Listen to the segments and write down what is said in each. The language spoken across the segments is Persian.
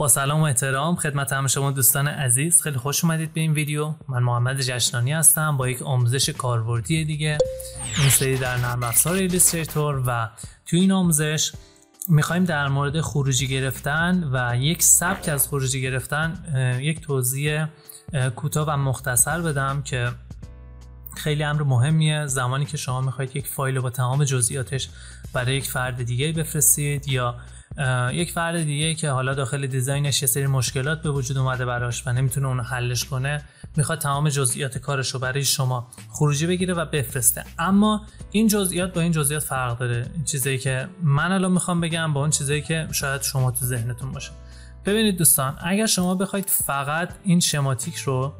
با سلام و احترام خدمت هم شما دوستان عزیز خیلی خوش اومدید به این ویدیو من محمد جشنانی هستم با یک آموزش کاربردی دیگه این سری در نرم افزار و تو این آموزش میخوایم در مورد خروجی گرفتن و یک سبک از خروجی گرفتن یک توضیح کوتاه و مختصر بدم که خیلی امر مهمیه زمانی که شما میخواید یک فایل رو با تمام جزئیاتش برای یک فرد دیگه بفرستید یا یک فرد دیگه که حالا داخل دیزاینش یه سری مشکلات به وجود اومده براش و نمیتونه اون حلش کنه میخواد تمام جزئیات کارش رو برای شما خروجی بگیره و بفرسته اما این جزئیات با این جزئیات فرق داره این چیزایی که من الان میخوام بگم با اون چیزایی که شاید شما تو ذهنتون باشه ببینید دوستان اگر شما بخواید فقط این شماتیک رو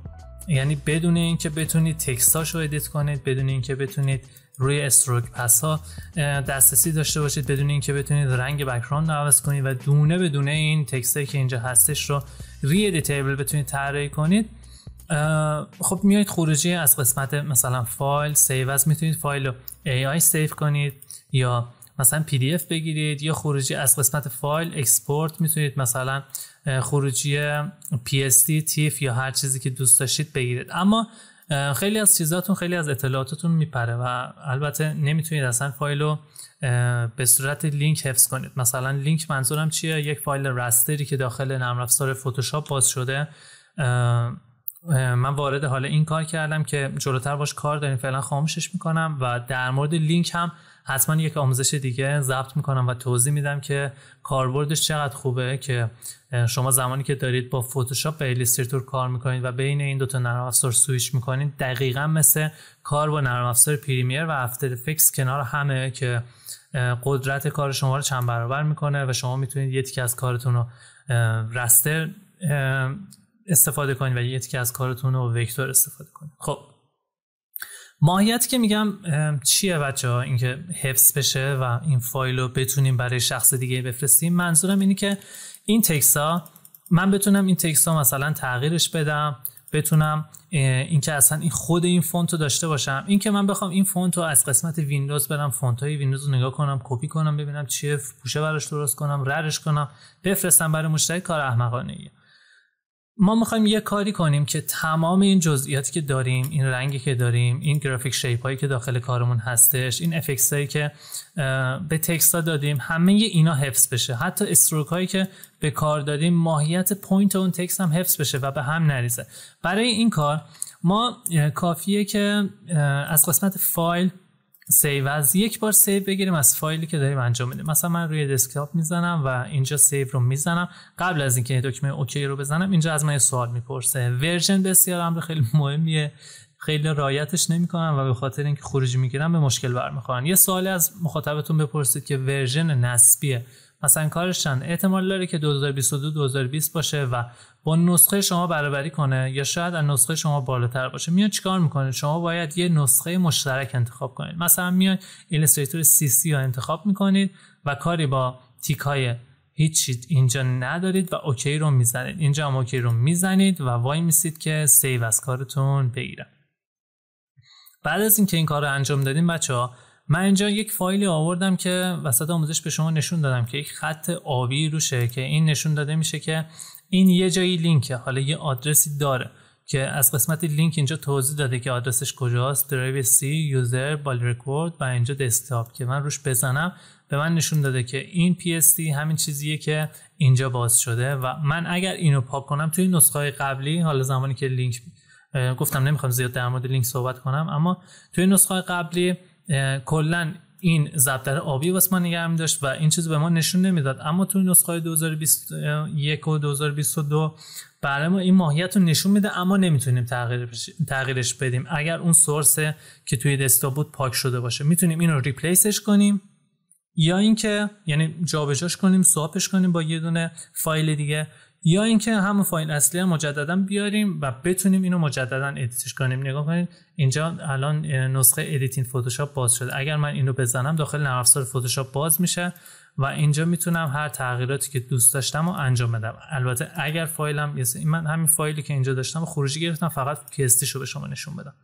یعنی بدون اینکه بتونید تکستاش رو ادیت کنید بدون اینکه بتونید روی استروک پس ها دسترسی داشته باشید بدون اینکه بتونید رنگ بکراند رو عوض کنید و دونه به دونه این تکست که اینجا هستش رو روی تیبل بتونید طراحی کنید خب میایید خروجی از قسمت مثلا فایل سیو از میتونید فایل رو AI سیو کنید یا مثلا اف بگیرید یا خروجی از قسمت فایل اکسپورت میتونید مثلا خروجی PSD تیف یا هر چیزی که دوست داشتید بگیرید اما خیلی از چیزاتون خیلی از اطلاعاتتون میپره و البته نمیتونید اصلا فایل رو به صورت لینک حفظ کنید مثلا لینک منظورم چیه یک فایل رستری که داخل نرم افزار فتوشاپ باز شده من وارد حال این کار کردم که جلوتر باش کار داریم فعلا خاموشش میکنم و در مورد لینک هم حتما یک آموزش دیگه ضبط میکنم و توضیح میدم که کاربردش چقدر خوبه که شما زمانی که دارید با فتوشاپ به ایلیستریتور کار میکنید و بین این دوتا نرم افزار سویچ میکنید دقیقا مثل کار با نرم افزار پریمیر و افتر فکس کنار همه که قدرت کار شما رو چند برابر میکنه و شما میتونید یکی از کارتون رو رستر استفاده کنید و یه تیکه از کارتون رو وکتور استفاده کنید خب ماهیت که میگم چیه بچه ها اینکه حفظ بشه و این فایل رو بتونیم برای شخص دیگه بفرستیم منظورم اینه که این تکس ها من بتونم این تکس ها مثلا تغییرش بدم بتونم اینکه اصلا این خود این فونت رو داشته باشم اینکه من بخوام این فونت رو از قسمت ویندوز برم فونت های ویندوز رو نگاه کنم کپی کنم ببینم چیه پوشه براش درست کنم ررش کنم بفرستم برای مشتری کار احمقانه ایه ما میخوایم یه کاری کنیم که تمام این جزئیاتی که داریم این رنگی که داریم این گرافیک شیپ هایی که داخل کارمون هستش این افکس هایی که به تکست ها دادیم همه اینا حفظ بشه حتی استروک هایی که به کار دادیم ماهیت پوینت اون تکست هم حفظ بشه و به هم نریزه برای این کار ما کافیه که از قسمت فایل سیو از یک بار سیو بگیریم از فایلی که داریم انجام میدیم مثلا من روی دسکتاپ میزنم و اینجا سیو رو میزنم قبل از اینکه دکمه اوکی رو بزنم اینجا از من یه سوال میپرسه ورژن بسیار امر خیلی مهمیه خیلی رایتش نمیکنن و به خاطر اینکه خروجی میگیرن به مشکل برمیخورن یه سوالی از مخاطبتون بپرسید که ورژن نسبیه مثلا کارشن احتمال داره که 2022 2020 باشه و با نسخه شما برابری کنه یا شاید از نسخه شما بالاتر باشه میاد چیکار میکنه شما باید یه نسخه مشترک انتخاب کنید مثلا میاد ایلستریتور سی سی رو انتخاب میکنید و کاری با تیک های اینجا ندارید و اوکی رو میزنید اینجا هم اوکی رو میزنید و وای میسید که سیو از کارتون بگیرم بعد از اینکه این کار رو انجام دادیم بچه من اینجا یک فایلی آوردم که وسط آموزش به شما نشون دادم که یک خط آبی روشه که این نشون داده میشه که این یه جایی لینکه حالا یه آدرسی داره که از قسمت لینک اینجا توضیح داده که آدرسش کجاست درایو سی یوزر بالرکورد رکورد و اینجا دسکتاپ که من روش بزنم به من نشون داده که این پی دی همین چیزیه که اینجا باز شده و من اگر اینو پاک کنم توی نسخه قبلی حالا زمانی که لینک گفتم نمیخوام زیاد در مورد لینک صحبت کنم اما توی نسخه قبلی کلا این ضبط آبی واسه ما نگه داشت و این چیز به ما نشون نمیداد اما تو نسخه 2021 و 2022 برای ما این ماهیت رو نشون میده اما نمیتونیم تغییرش, بدیم اگر اون سورس که توی دسکتاپ بود پاک شده باشه میتونیم این رو ریپلیسش کنیم یا اینکه یعنی جابجاش کنیم سواپش کنیم با یه دونه فایل دیگه یا اینکه همون فایل اصلی رو مجددا بیاریم و بتونیم اینو مجددا ادیتش کنیم نگاه کنید اینجا الان نسخه ادیتین فتوشاپ باز شده اگر من اینو بزنم داخل نرم افزار فتوشاپ باز میشه و اینجا میتونم هر تغییراتی که دوست داشتم رو انجام بدم البته اگر فایلم من همین فایلی که اینجا داشتم خروجی گرفتم فقط کیستیشو به شما نشون بدم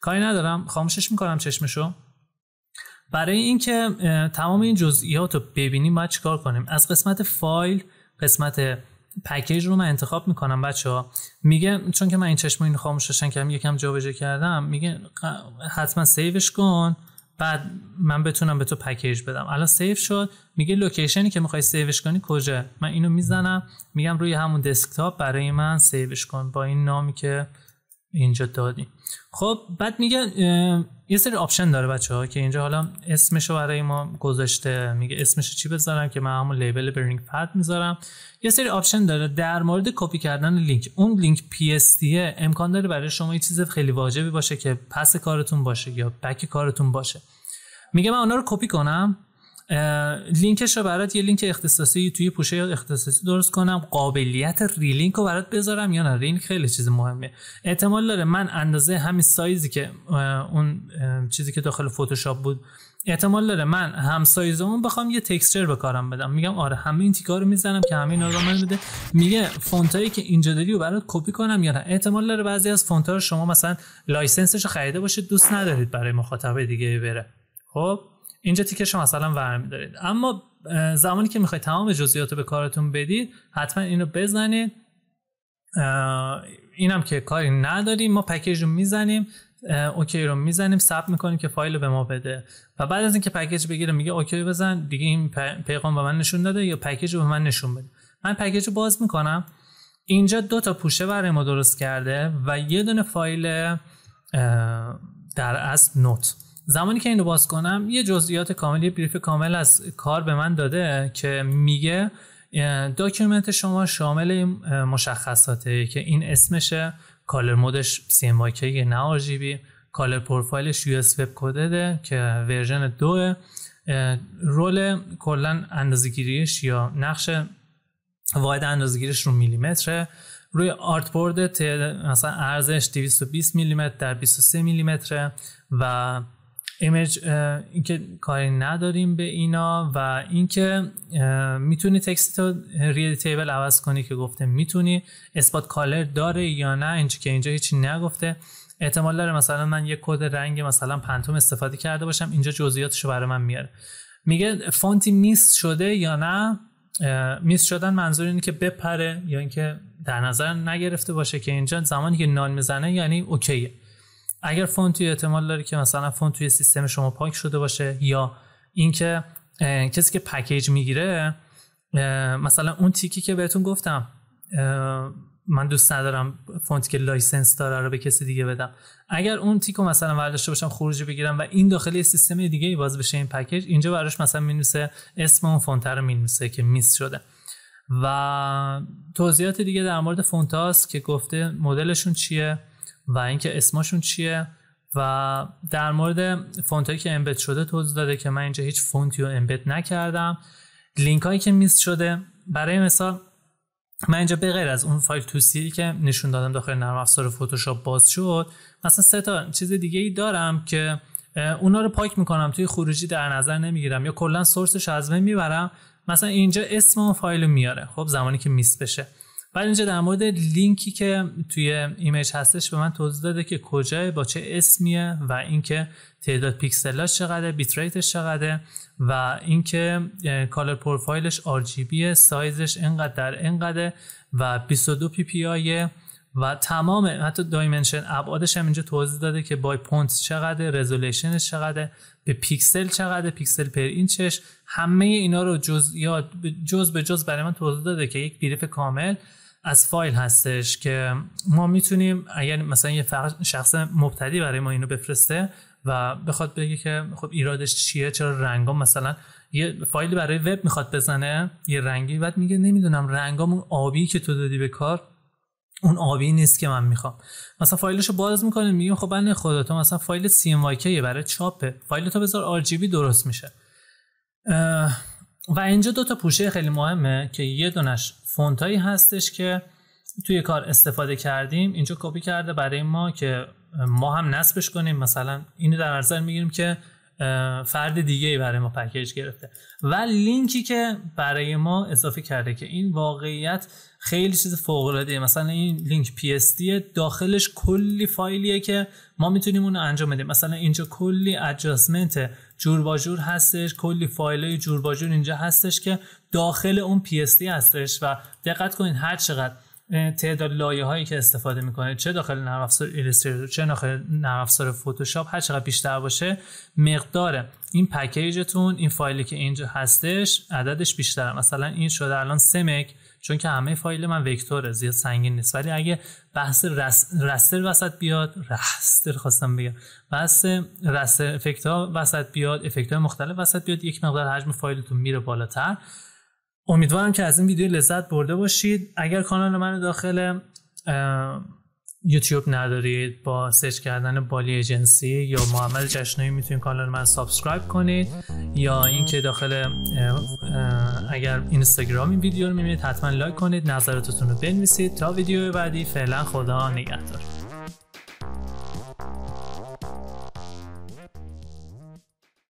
کاری ندارم خاموشش میکنم چشمشو برای اینکه تمام این جزئیات رو ببینیم ما چیکار کنیم از قسمت فایل قسمت پکیج رو من انتخاب میکنم بچه ها میگه چون که من این چشم این خاموش که من یکم جا کردم میگه حتما سیوش کن بعد من بتونم به تو پکیج بدم الان سیو شد میگه لوکیشنی که میخوای سیوش کنی کجا من اینو میزنم میگم روی همون دسکتاپ برای من سیوش کن با این نامی که اینجا دادیم خب بعد میگه یه سری آپشن داره بچه ها که اینجا حالا اسمش رو برای ما گذاشته میگه اسمشو چی بذارم که من همون لیبل برینگ پد میذارم یه سری آپشن داره در مورد کپی کردن لینک اون لینک پی اس امکان داره برای شما یه چیز خیلی واجبی باشه که پس کارتون باشه یا بک کارتون باشه میگه من اونا رو کپی کنم لینکش رو برات یه لینک اختصاصی توی پوشه اختصاصی درست کنم قابلیت ریلینک رو برات بذارم یا نه ریلینک خیلی چیز مهمه احتمال داره من اندازه همین سایزی که اون چیزی که داخل فتوشاپ بود احتمال داره من هم سایز اون بخوام یه تکسچر به کارم بدم میگم آره همه این تیکا رو میزنم که همین رو من بده میگه فونتایی که اینجا داری رو برات کپی کنم یا نه احتمال داره بعضی از فونتا رو شما مثلا لایسنسش رو خریده باشید دوست ندارید برای مخاطب دیگه بره خب اینجا تیکش مثلا ورمی دارید اما زمانی که میخواید تمام جزئیات به کارتون بدید حتما اینو بزنید اینم که کاری نداریم ما پکیج رو میزنیم اوکی رو میزنیم ثبت میکنیم که فایل رو به ما بده و بعد از اینکه پکیج بگیره میگه اوکی بزن دیگه این پیغام به من نشون داده یا پکیج رو به من نشون بده من پکیج رو باز میکنم اینجا دو تا پوشه برای ما درست کرده و یه دونه فایل در اصل نوت زمانی که اینو باز کنم یه جزئیات کاملی یه بریف کامل از کار به من داده که میگه داکیومنت شما شامل این مشخصاته که این اسمشه کالر مودش CMYK نه آرژیبی کالر پروفایلش اس وب کدده که ورژن دوه رول کلا اندازگیریش یا نقش واحد اندازگیریش رو میلیمتره روی آرت بورد مثلا ارزش 220 میلیمتر در 23 میلیمتره و ایمیج اینکه کاری نداریم به اینا و اینکه میتونی تکست رو ریل تیبل عوض کنی که گفته میتونی اثبات کالر داره یا نه اینجا که اینجا هیچی نگفته احتمال داره مثلا من یه کد رنگ مثلا پنتوم استفاده کرده باشم اینجا جزئیاتش برای من میاره میگه فونتی میس شده یا نه میس شدن منظور اینه که بپره یا اینکه در نظر نگرفته باشه که اینجا زمانی که نان میزنه یعنی اوکیه اگر توی احتمال داره که مثلا فونت توی سیستم شما پاک شده باشه یا اینکه کسی که پکیج میگیره مثلا اون تیکی که بهتون گفتم من دوست ندارم فونت که لایسنس داره رو به کسی دیگه بدم اگر اون تیکو مثلا برداشته باشم خروجی بگیرم و این داخل سیستم دیگه ای باز بشه این پکیج اینجا براش مثلا مینوسه اسم اون فونت رو مینوسه که میس شده و توضیحات دیگه در مورد فونت که گفته مدلشون چیه و اینکه اسمشون چیه و در مورد فونت که امبد شده توضیح داده که من اینجا هیچ فونتی رو امبد نکردم لینک هایی که میست شده برای مثال من اینجا به غیر از اون فایل تو سی که نشون دادم داخل نرم افزار فتوشاپ باز شد مثلا سه تا چیز دیگه ای دارم که اونا رو پاک میکنم توی خروجی در نظر نمیگیرم یا کلا سورسش از بین میبرم مثلا اینجا اسم اون فایل رو میاره خب زمانی که میس بشه بعد اینجا در مورد لینکی که توی ایمیج هستش به من توضیح داده که کجای با چه اسمیه و اینکه تعداد پیکسلاش چقدره بیت ریتش چقدره و اینکه کالر پروفایلش RGB سایزش اینقدر در اینقدر و 22 پی پی و تمام حتی دایمنشن ابعادش هم اینجا توضیح داده که بای پونت چقدر رزولوشنش چقدر به پیکسل چقدر پیکسل پر اینچش همه اینا رو یا جز به جز برای من توضیح داده که یک بریف کامل از فایل هستش که ما میتونیم اگر یعنی مثلا یه شخص مبتدی برای ما اینو بفرسته و بخواد بگه که خب ایرادش چیه چرا رنگا مثلا یه فایلی برای وب میخواد بزنه یه رنگی بعد میگه نمیدونم رنگام اون آبی که تو دادی به کار اون آبی نیست که من میخوام مثلا فایلشو باز میکنه میگه خب بنده خدا تو مثلا فایل CMYK برای چاپه فایل تو بذار RGB درست میشه و اینجا دو تا پوشه خیلی مهمه که یه دونش فونتایی هستش که توی کار استفاده کردیم اینجا کپی کرده برای ما که ما هم نصبش کنیم مثلا اینو در نظر میگیریم که فرد دیگه ای برای ما پکیج گرفته و لینکی که برای ما اضافه کرده که این واقعیت خیلی چیز فوق العاده مثلا این لینک پی اس داخلش کلی فایلیه که ما میتونیم اون انجام بدیم مثلا اینجا کلی ادجاستمنت جور هستش کلی فایل های جور اینجا هستش که داخل اون پی هستش و دقت کنید هر چقدر تعداد لایه هایی که استفاده میکنه چه داخل نرم افزار ایلستریتور چه داخل نرم افزار فتوشاپ هر چقدر بیشتر باشه مقدار این پکیجتون این فایلی که اینجا هستش عددش بیشتره مثلا این شده الان 3 مگ چون که همه فایل من وکتوره زیاد سنگین نیست ولی اگه بحث رستر وسط بیاد رستر خواستم بگم بحث رستر افکت ها وسط بیاد افکت های مختلف وسط بیاد یک مقدار حجم فایلتون میره بالاتر امیدوارم که از این ویدیو لذت برده باشید اگر کانال من داخل یوتیوب ندارید با سرچ کردن بالی ایجنسی یا محمد جشنایی میتونید کانال من سابسکرایب کنید یا اینکه داخل اگر اینستاگرام این ویدیو رو میبینید حتما لایک کنید نظراتتون رو بنویسید تا ویدیو بعدی فعلا خدا نگهدار